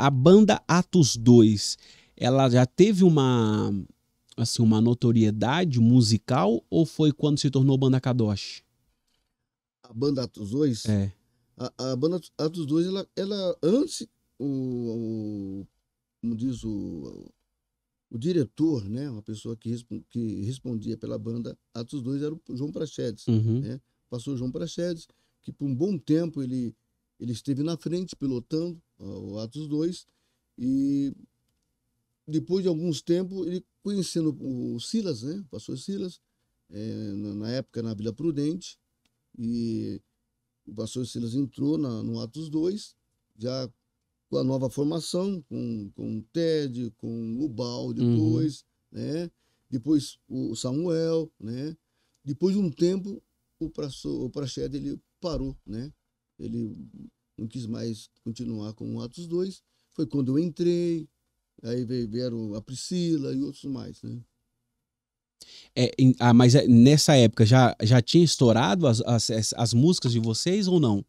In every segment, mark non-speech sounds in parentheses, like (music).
a banda Atos 2, ela já teve uma assim uma notoriedade musical ou foi quando se tornou banda Kadosh? A banda Atos 2? É. A, a banda Atos 2, ela, ela antes o, o como diz o, o diretor, né, uma pessoa que, que respondia pela banda Atos 2 era o João Prachedes, uhum. né? Passou o João Prachedes, que por um bom tempo ele ele esteve na frente pilotando o Atos 2, e depois de alguns tempos, ele conhecendo o Silas, né, o pastor Silas, é, na época na Vila Prudente, e o pastor Silas entrou na, no Atos 2, já com a nova formação, com, com o Ted, com o Bal uhum. depois, uhum. né? Depois o Samuel, né? Depois de um tempo, o pastor, o ele parou, né? Ele não quis mais continuar com Atos 2. Foi quando eu entrei, aí vieram a Priscila e outros mais, né? É, em, ah, mas é, nessa época já, já tinha estourado as, as, as músicas de vocês ou não?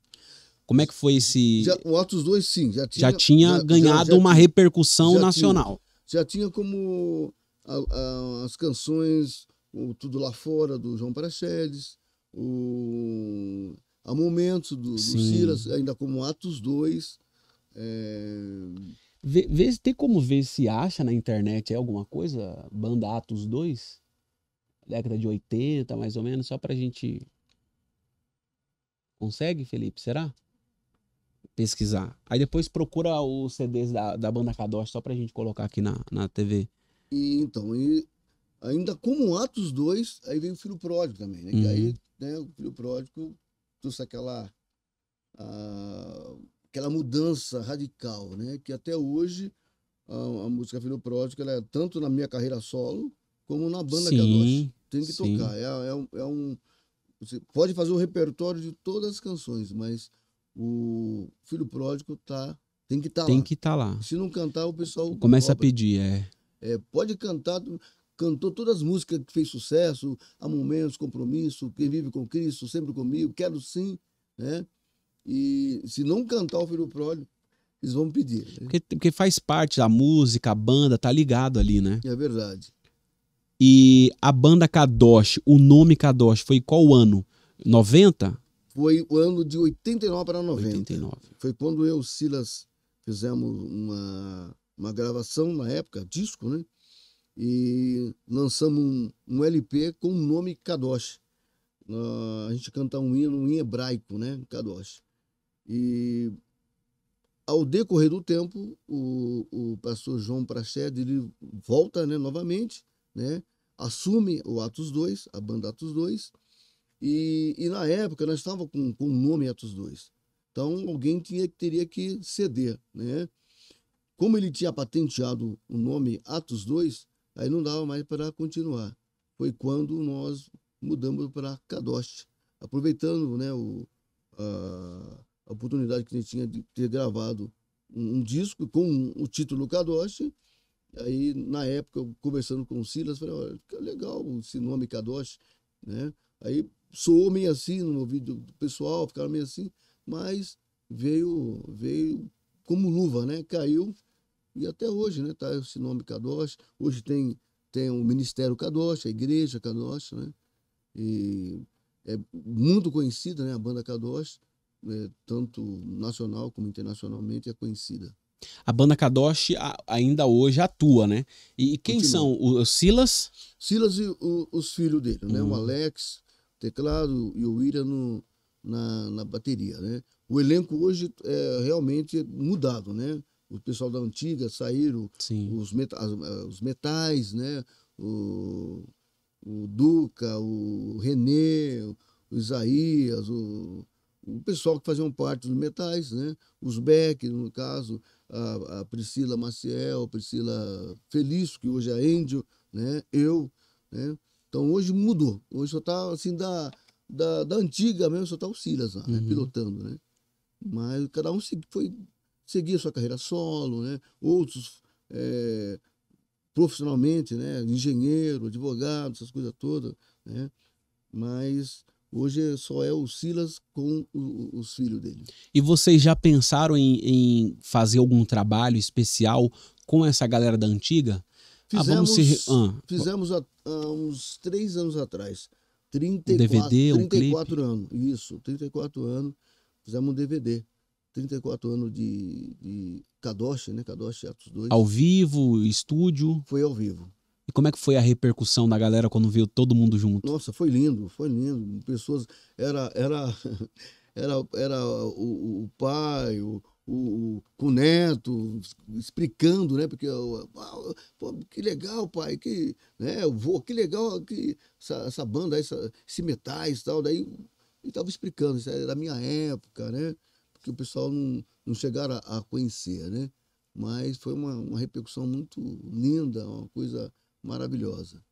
Como é que foi esse. Já, o Atos 2, sim, já tinha. Já tinha já, ganhado já, uma repercussão nacional. Tinha, já tinha como a, a, as canções, o Tudo Lá Fora, do João Parachedes, o Há momentos do, do Silas, ainda como Atos 2. É... Vê, vê, tem como ver se acha na internet é alguma coisa? Banda Atos 2? Década de 80, mais ou menos, só pra gente. Consegue, Felipe? Será? Pesquisar. Aí depois procura os CDs da, da banda Kadosh só pra gente colocar aqui na, na TV. E, então, e ainda como Atos 2, aí vem o Filho Pródigo também, né? Uhum. E aí, né, o Filho Pródigo trouxe aquela, a, aquela mudança radical, né? que até hoje a, a música Filho Pródigo ela é tanto na minha carreira solo como na banda sim, que eu gosto. Tem que sim. tocar. É, é, um, é um, você pode fazer o um repertório de todas as canções, mas o Filho Pródigo tá, tem que estar tá tem lá. Tem que estar tá lá. Se não cantar, o pessoal. Começa cobra. a pedir, é. É, pode cantar cantou todas as músicas que fez sucesso, Há Momentos, Compromisso, Quem Vive com Cristo, Sempre Comigo, Quero Sim, né? E se não cantar o Filho Pródigo, eles vão pedir. Né? Porque, porque, faz parte da música, a banda, tá ligado ali, né? É verdade. E a banda Kadosh, o nome Kadosh, foi qual ano? 90? Foi o ano de 89 para 90. 89. Foi quando eu e o Silas fizemos uma, uma gravação na época, disco, né? e lançamos um, um LP com o nome Kadosh. Uh, a gente canta um hino em hebraico, né? Kadosh. E ao decorrer do tempo, o, o pastor João Prached, ele volta né, novamente, né? assume o Atos 2, a banda Atos 2, e, e na época nós estava com, com o nome Atos 2. Então alguém tinha, teria que ceder, né? Como ele tinha patenteado o nome Atos 2, Aí não dava mais para continuar. Foi quando nós mudamos para Kadosh, aproveitando né, o, a, a, oportunidade que a gente tinha de ter gravado um, um disco com o título Kadosh. Aí, na época, conversando com o Silas, falei: olha, que legal esse nome Kadosh, né? Aí soou meio assim no ouvido do pessoal, ficaram meio assim, mas veio, veio como luva, né? Caiu e até hoje, né, tá esse nome Kadosh. Hoje tem tem o Ministério Kadosh, a Igreja Kadosh, né? E é muito conhecida, né, a banda Kadosh, né, tanto nacional como internacionalmente é conhecida. A banda Kadosh ainda hoje atua, né? E quem são os Silas? Silas e o, os filhos dele, né? Uhum. O Alex, teclado e o William no, na, na bateria, né? O elenco hoje é realmente mudado, né? o pessoal da antiga saíram Sim. os, met, eh, os metais, né? O, o Duca, o Renê, o Isaías, o, o pessoal que faziam parte dos metais, né? Os Beck, no caso, a, a Priscila Maciel, Priscila Felício, que hoje é Índio, né? Eu, né? Então hoje mudou. Hoje só está assim da, da, da, antiga mesmo, só está o Silas lá, né? uhum. né? pilotando, né? Mas cada um foi seguir sua carreira solo, né? outros é, profissionalmente, né? engenheiro, advogado, essas coisas todas. Né? Mas hoje é só é o Silas com o, os filhos dele. E vocês já pensaram em, em, fazer algum trabalho especial com essa galera da antiga? Ah, fizemos, ah, se... ah, fizemos há, uns três anos atrás. 34, um DVD, 34 um clipe. anos. Isso, 34 anos. Fizemos um DVD 34 anos de, de né? Kadoshi Atos 2. Ao vivo, estúdio? Foi ao vivo. E como é que foi a repercussão da galera quando viu todo mundo junto? Nossa, foi lindo, foi lindo. Pessoas. Era. Era, (laughs) era, era o, o pai, o, o, o neto, explicando, né? Porque ah, pô, que legal, pai, que, né? Eu vou, que legal que essa, essa banda, essa, esse metais e tal. Daí ele tava explicando, isso era da minha época, né? que o pessoal não, não chegaram a, a conhecer, né? Mas foi uma, uma repercussão muito linda, uma coisa maravilhosa.